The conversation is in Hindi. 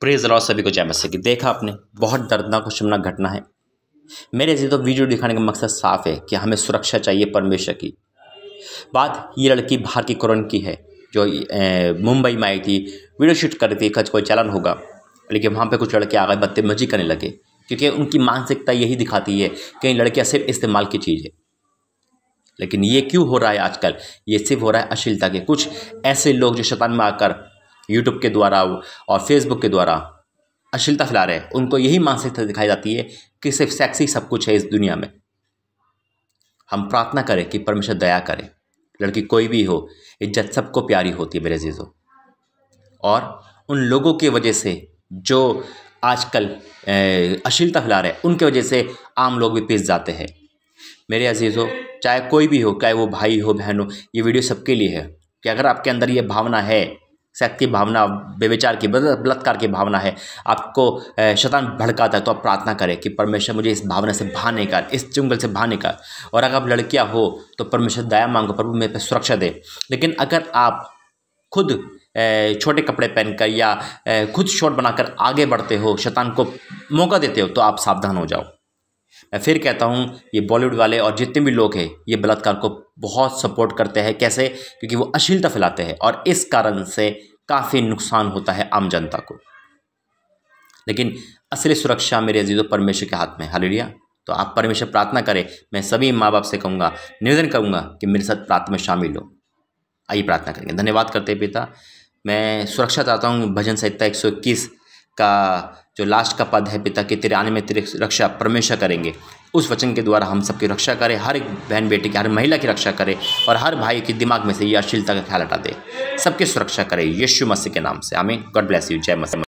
प्रेज लॉ सभी को जय मसीह की देखा आपने बहुत दर्दनाक और शमनाक घटना है मेरे से तो वीडियो दिखाने का मकसद साफ है कि हमें सुरक्षा चाहिए परमेश्वर की बात ये लड़की बाहर की कुरन की है जो मुंबई में आई थी वीडियो शूट कर रही थी कच कोई चलन होगा लेकिन वहाँ पे कुछ लड़के आ गए बदतमजी करने लगे क्योंकि उनकी मानसिकता यही दिखाती है कि लड़कियाँ सिर्फ इस्तेमाल की चीज़ है लेकिन ये क्यों हो रहा है आजकल ये सिर्फ हो रहा है अश्लीलता के कुछ ऐसे लोग जो शतान में आकर यूट्यूब के द्वारा और फेसबुक के द्वारा अश्लीलता फैला रहे हैं उनको यही मानसिकता दिखाई जाती है कि सिर्फ सेक्स ही सब कुछ है इस दुनिया में हम प्रार्थना करें कि परमेश्वर दया करे लड़की कोई भी हो इज्जत सबको प्यारी होती है मेरे अजीजों और उन लोगों की वजह से जो आजकल अश्लीलता फैला रहे हैं उनके वजह से आम लोग भी पिस जाते हैं मेरे अजीज़ों चाहे कोई भी हो चाहे वो भाई हो बहन हो ये वीडियो सबके लिए है कि अगर आपके अंदर ये भावना है सेक्स की भावना बेविचार की बलात्कार की भावना है आपको शतान भड़काता है तो आप प्रार्थना करें कि परमेश्वर मुझे इस भावना से बाहर निकाल इस चुंगल से बाहर निकाल और अगर आप लड़कियाँ हो तो परमेश्वर दया मांगो प्रभु मेरे पर सुरक्षा दे लेकिन अगर आप खुद छोटे कपड़े पहनकर या खुद शॉर्ट बनाकर आगे बढ़ते हो शैतान को मौका देते हो तो आप सावधान हो जाओ मैं फिर कहता हूँ ये बॉलीवुड वाले और जितने भी लोग हैं ये बलात्कार को बहुत सपोर्ट करते हैं कैसे क्योंकि वो अश्लीलता फैलाते हैं और इस कारण से काफ़ी नुकसान होता है आम जनता को लेकिन असली सुरक्षा मेरे अजीज़ों परमेश्वर के हाथ में हालिया तो आप परमेश्वर प्रार्थना करें मैं सभी माँ बाप से कहूँगा निवेदन करूँगा कि मेरे साथ प्रार्थना में शामिल हो आइए प्रार्थना करेंगे धन्यवाद करते पिता मैं सुरक्षा चाहता हूँ भजन संहिता एक सौ इक्कीस का जो लास्ट का पद है पिता के तेरे आने में तेरे रक्षा परमेश्वर करेंगे उस वचन के द्वारा हम सबकी रक्षा करें हर एक बहन बेटी की हर महिला की रक्षा करें और हर भाई के दिमाग में से यह अश्लीलता का ख्याल हटा दे सबकी सुरक्षा करें यीशु मसीह के नाम से आमीन गॉड ब्लेस यू जय मसीह